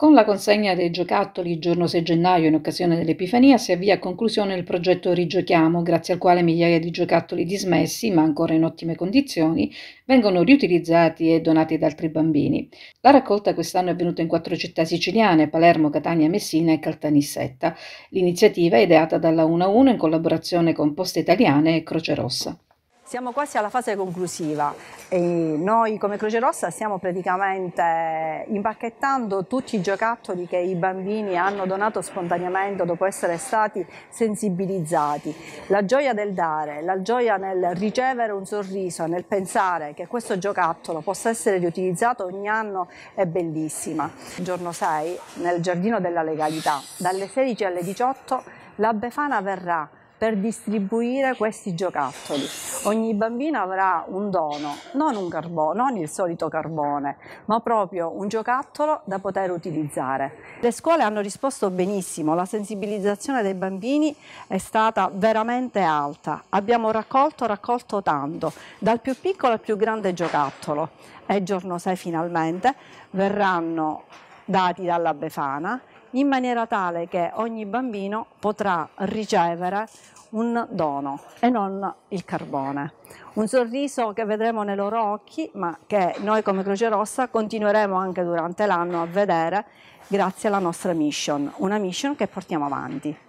Con la consegna dei giocattoli il giorno 6 gennaio in occasione dell'Epifania si avvia a conclusione il progetto Rigiochiamo, grazie al quale migliaia di giocattoli dismessi, ma ancora in ottime condizioni, vengono riutilizzati e donati ad altri bambini. La raccolta quest'anno è avvenuta in quattro città siciliane, Palermo, Catania, Messina e Caltanissetta. L'iniziativa è ideata dalla 1 a 1 in collaborazione con Poste Italiane e Croce Rossa. Siamo quasi alla fase conclusiva e noi come Croce Rossa stiamo praticamente impacchettando tutti i giocattoli che i bambini hanno donato spontaneamente dopo essere stati sensibilizzati. La gioia del dare, la gioia nel ricevere un sorriso, nel pensare che questo giocattolo possa essere riutilizzato ogni anno è bellissima. Il giorno 6 nel Giardino della Legalità dalle 16 alle 18 la Befana verrà per distribuire questi giocattoli. Ogni bambino avrà un dono, non un carbone, non il solito carbone, ma proprio un giocattolo da poter utilizzare. Le scuole hanno risposto benissimo, la sensibilizzazione dei bambini è stata veramente alta. Abbiamo raccolto, raccolto tanto, dal più piccolo al più grande giocattolo. E giorno 6 finalmente verranno dati dalla Befana in maniera tale che ogni bambino potrà ricevere un dono e non il carbone. Un sorriso che vedremo nei loro occhi, ma che noi come Croce Rossa continueremo anche durante l'anno a vedere grazie alla nostra mission, una mission che portiamo avanti.